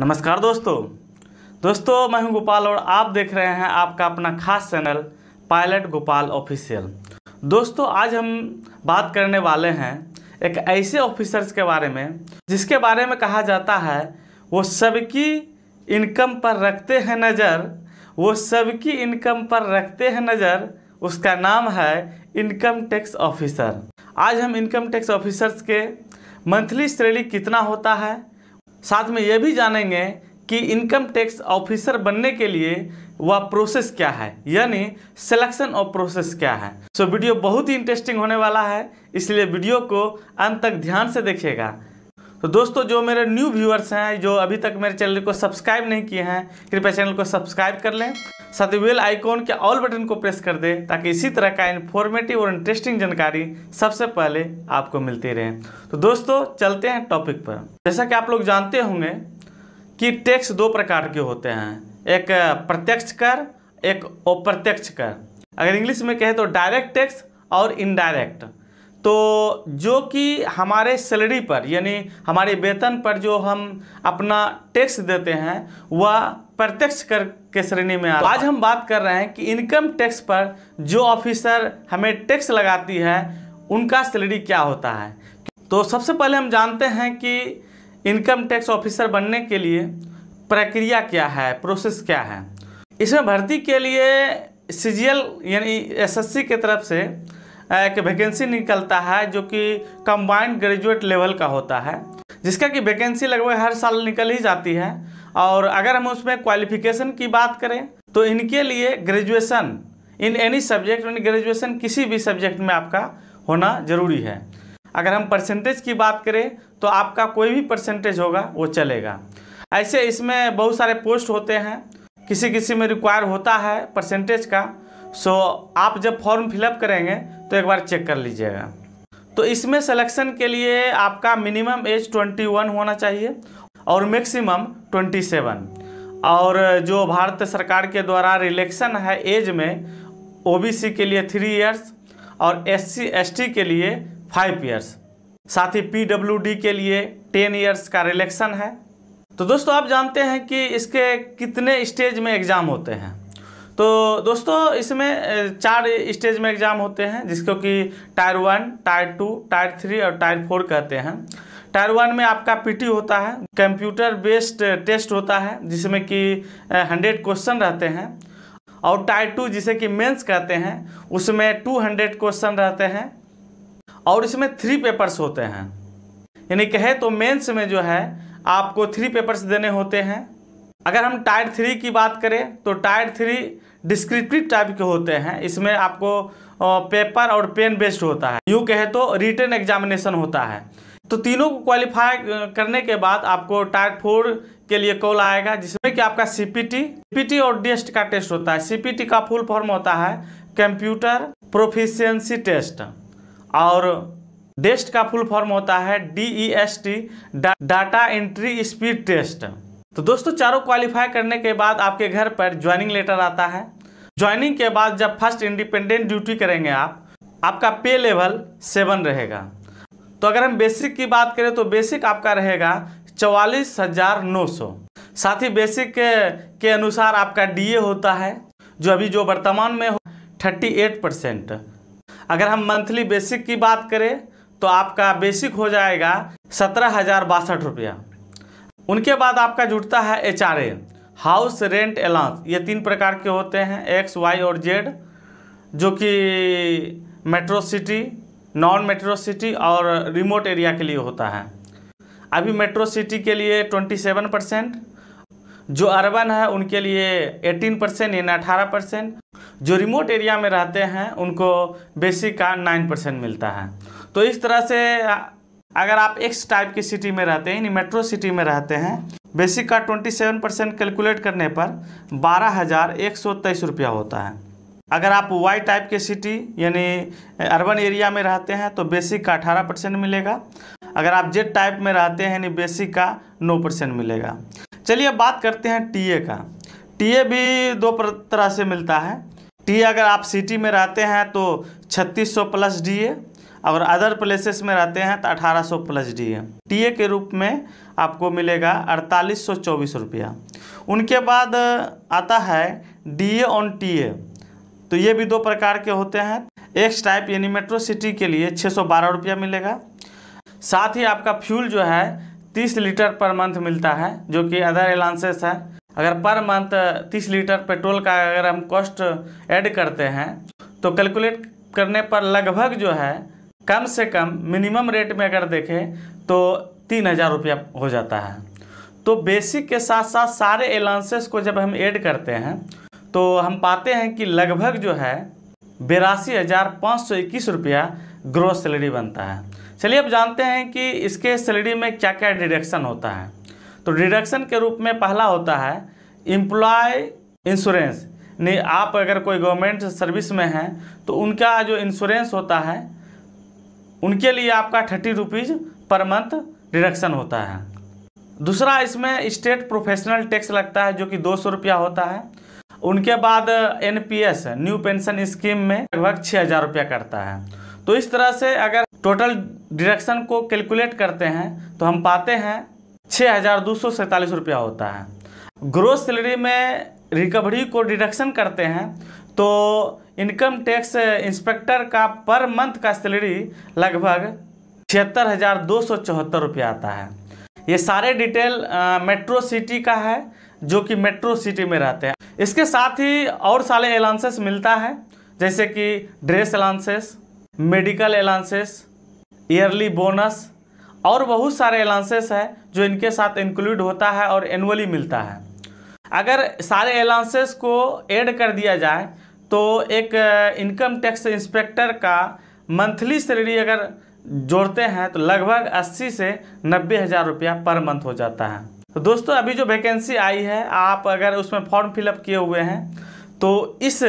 नमस्कार दोस्तों दोस्तों मैं हूं गोपाल और आप देख रहे हैं आपका अपना खास चैनल पायलट गोपाल ऑफिशियल दोस्तों आज हम बात करने वाले हैं एक ऐसे ऑफिसर्स के बारे में जिसके बारे में कहा जाता है वो सबकी इनकम पर रखते हैं नज़र वो सबकी इनकम पर रखते हैं नज़र उसका नाम है इनकम टैक्स ऑफिसर आज हम इनकम टैक्स ऑफिसर्स के मंथली सैलरी कितना होता है साथ में ये भी जानेंगे कि इनकम टैक्स ऑफिसर बनने के लिए वह प्रोसेस क्या है यानी सिलेक्शन और प्रोसेस क्या है सो so, वीडियो बहुत ही इंटरेस्टिंग होने वाला है इसलिए वीडियो को अंत तक ध्यान से देखिएगा तो दोस्तों जो मेरे न्यू व्यूअर्स हैं जो अभी तक मेरे चैनल को सब्सक्राइब नहीं किए हैं कृपया चैनल को सब्सक्राइब कर लें साथ ही वेल आइकॉन के ऑल बटन को प्रेस कर दें ताकि इसी तरह का इन्फॉर्मेटिव और इंटरेस्टिंग जानकारी सबसे पहले आपको मिलती रहे तो दोस्तों चलते हैं टॉपिक पर जैसा कि आप लोग जानते होंगे कि टैक्स दो प्रकार के होते हैं एक प्रत्यक्ष कर एक अप्रत्यक्ष कर अगर इंग्लिश में कहें तो डायरेक्ट टैक्स और इनडायरेक्ट तो जो कि हमारे सैलरी पर यानी हमारे वेतन पर जो हम अपना टैक्स देते हैं वह प्रत्यक्ष कर के श्रेणी में तो आज हम बात कर रहे हैं कि इनकम टैक्स पर जो ऑफिसर हमें टैक्स लगाती है उनका सैलरी क्या होता है तो सबसे पहले हम जानते हैं कि इनकम टैक्स ऑफिसर बनने के लिए प्रक्रिया क्या है प्रोसेस क्या है इसमें भर्ती के लिए सी यानी एसएससी की तरफ से एक वैकेंसी निकलता है जो कि कंबाइंड ग्रेजुएट लेवल का होता है जिसका कि वैकेंसी लगभग हर साल निकल ही जाती है और अगर हम उसमें क्वालिफिकेशन की बात करें तो इनके लिए ग्रेजुएसन इन एनी सब्जेक्ट यानी ग्रेजुएसन किसी भी सब्जेक्ट में आपका होना ज़रूरी है अगर हम परसेंटेज की बात करें तो आपका कोई भी परसेंटेज होगा वो चलेगा ऐसे इसमें बहुत सारे पोस्ट होते हैं किसी किसी में रिक्वायर होता है परसेंटेज का सो so, आप जब फॉर्म फिलअप करेंगे तो एक बार चेक कर लीजिएगा तो इसमें सिलेक्शन के लिए आपका मिनिमम एज 21 होना चाहिए और मैक्सिमम 27 और जो भारत सरकार के द्वारा रिलेक्शन है एज में ओबीसी के लिए थ्री ईयर्स और एससी एसटी के लिए फाइव ईयर्स साथ ही पीडब्ल्यूडी के लिए टेन ईयर्स का रिलेक्शन है तो दोस्तों आप जानते हैं कि इसके कितने स्टेज में एग्ज़ाम होते हैं तो दोस्तों इसमें चार स्टेज में एग्ज़ाम होते हैं जिसको कि tier one tier two tier three और टायर फोर कहते हैं टायर वन में आपका पीटी होता है कंप्यूटर बेस्ड टेस्ट होता है जिसमें कि हंड्रेड क्वेश्चन रहते हैं और टायर टू जिसे कि मेंस कहते हैं उसमें टू हंड्रेड क्वेश्चन रहते हैं और इसमें थ्री पेपर्स होते हैं यानी कहे तो मेंस में जो है आपको थ्री पेपर्स देने होते हैं अगर हम टायर थ्री की बात करें तो टायर थ्री डिस्क्रिप्टिव टाइप के होते हैं इसमें आपको पेपर और पेन बेस्ड होता है यूँ कहे तो रिटर्न एग्जामिनेशन होता है तो तीनों को क्वालिफाई करने के बाद आपको टायर फोर के लिए कॉल आएगा जिसमें कि आपका सीपीटी सीपीटी और डेस्ट का टेस्ट होता है सीपीटी का फुल फॉर्म होता है कंप्यूटर प्रोफिशियंसी टेस्ट और डेस्ट का फुल फॉर्म होता है D E S T data entry speed test तो दोस्तों चारों क्वालिफाई करने के बाद आपके घर पर ज्वाइनिंग लेटर आता है ज्वाइनिंग के बाद जब फर्स्ट इंडिपेंडेंट ड्यूटी करेंगे आप आपका पे लेवल सेवन रहेगा तो अगर हम बेसिक की बात करें तो बेसिक आपका रहेगा चवालीस हज़ार नौ सौ साथ ही बेसिक के, के अनुसार आपका डीए होता है जो अभी जो वर्तमान में हो थर्टी एट परसेंट अगर हम मंथली बेसिक की बात करें तो आपका बेसिक हो जाएगा सत्रह हज़ार बासठ रुपया उनके बाद आपका जुटता है एच हाउस रेंट अलाउंस ये तीन प्रकार के होते हैं एक्स वाई और जेड जो कि metro city non metro city और रिमोट एरिया के लिए होता है अभी मेट्रो सिटी के लिए 27 परसेंट जो अर्बन है उनके लिए 18 परसेंट यानी अठारह परसेंट जो रिमोट एरिया में रहते हैं उनको बेसिक का 9 परसेंट मिलता है तो इस तरह से अगर आप एक्स टाइप की सिटी में रहते हैं यानी मेट्रो सिटी में रहते हैं बेसिक का 27 परसेंट कैलकुलेट करने पर बारह हज़ार एक सौ तेईस रुपया होता है अगर आप वाई टाइप के सिटी यानी अर्बन एरिया में रहते हैं तो बेसिक का अठारह परसेंट मिलेगा अगर आप जेड टाइप में रहते हैं यानी बेसिक का नौ परसेंट मिलेगा चलिए बात करते हैं ए का ए भी दो तरह से मिलता है टी अगर आप सिटी में रहते हैं तो छत्तीस सौ प्लस ए और अदर प्लेसेस में रहते हैं तो 1800 प्लस डी है ए के रूप में आपको मिलेगा अड़तालीस सौ चौबीस रुपया उनके बाद आता है D A on T A तो ये भी दो प्रकार के होते हैं एक्स टाइप यानी मेट्रो सिटी के लिए छः सौ बारह रुपया मिलेगा साथ ही आपका फ्यूल जो है तीस लीटर पर मंथ मिलता है जो कि अदर एलांसेस है अगर पर मंथ तीस लीटर पेट्रोल का अगर हम कॉस्ट ऐड करते हैं तो कैलकुलेट करने पर लगभग जो है कम से कम मिनिमम रेट में अगर देखें तो तीन हज़ार रुपया हो जाता है तो बेसिक के साथ साथ सारे अलाउंसेस को जब हम ऐड करते हैं तो हम पाते हैं कि लगभग जो है बेरासी हज़ार पाँच सौ इक्कीस रुपया ग्रोथ सैलरी बनता है चलिए अब जानते हैं कि इसके सैलरी में क्या क्या डिडक्शन होता है तो डिडक्शन के रूप में पहला होता है एम्प्लॉय इंश्योरेंस नहीं आप अगर कोई गवर्नमेंट सर्विस में हैं तो उनका जो इंश्योरेंस होता है उनके लिए आपका thirty rupees per month deduction होता है दूसरा इसमें स्टेट प्रोफेशनल टैक्स लगता है जो कि दो सौ रुपया होता है उनके बाद N P S new pension scheme में लगभग छः हज़ार रुपया करता है तो इस तरह से अगर टोटल डिडक्शन को कैलकुलेट करते हैं तो हम पाते हैं छः हज़ार दो सौ सैंतालीस रुपया होता है ग्रोथ सैलरी में रिकवरी को डिडक्शन करते हैं तो इनकम टैक्स इंस्पेक्टर का पर मंथ का सैलरी लगभग छिहत्तर हज़ार दो सौ चौहत्तर रुपया आता है ये सारे डिटेल मेट्रो सिटी का है जो कि मेट्रो सिटी में रहते हैं इसके साथ ही और सारे अलाउंसेस मिलता है जैसे कि dress allowances medical allowances yearly bonus और बहुत सारे अलाउंसेस हैं जो इनके साथ इंक्लूड होता है और एनुअली मिलता है अगर सारे अलाउंसेस को ऐड कर दिया जाए तो एक इनकम टैक्स इंस्पेक्टर का मंथली सैलरी अगर जोड़ते हैं तो लगभग 80 से नब्बे हज़ार रुपया पर मंथ हो जाता है तो दोस्तों अभी जो वैकेंसी आई है आप अगर उसमें फॉर्म फिलअप किए हुए हैं तो इस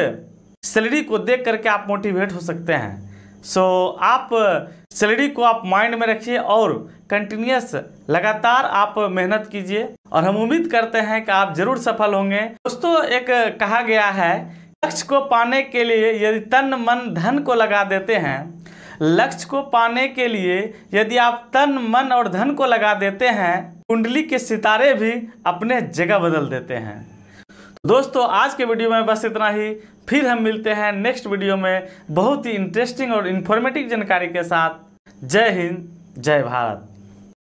सैलरी को देख करके आप मोटिवेट हो सकते हैं सो so, आप सैलरी को आप माइंड में रखिए और कंटिन्यूस लगातार आप मेहनत कीजिए और हम उम्मीद करते हैं कि आप जरूर सफल होंगे दोस्तों एक कहा गया है लक्ष्य को पाने के लिए यदि तन मन धन को लगा देते हैं लक्ष्य को पाने के लिए यदि आप तन मन और धन को लगा देते हैं कुंडली के सितारे भी अपने जगह बदल देते हैं दोस्तों आज के वीडियो में बस इतना ही फिर हम मिलते हैं नेक्स्ट वीडियो में बहुत ही इंटरेस्टिंग और इन्फॉर्मेटिव जानकारी के साथ जय हिंद जय भारत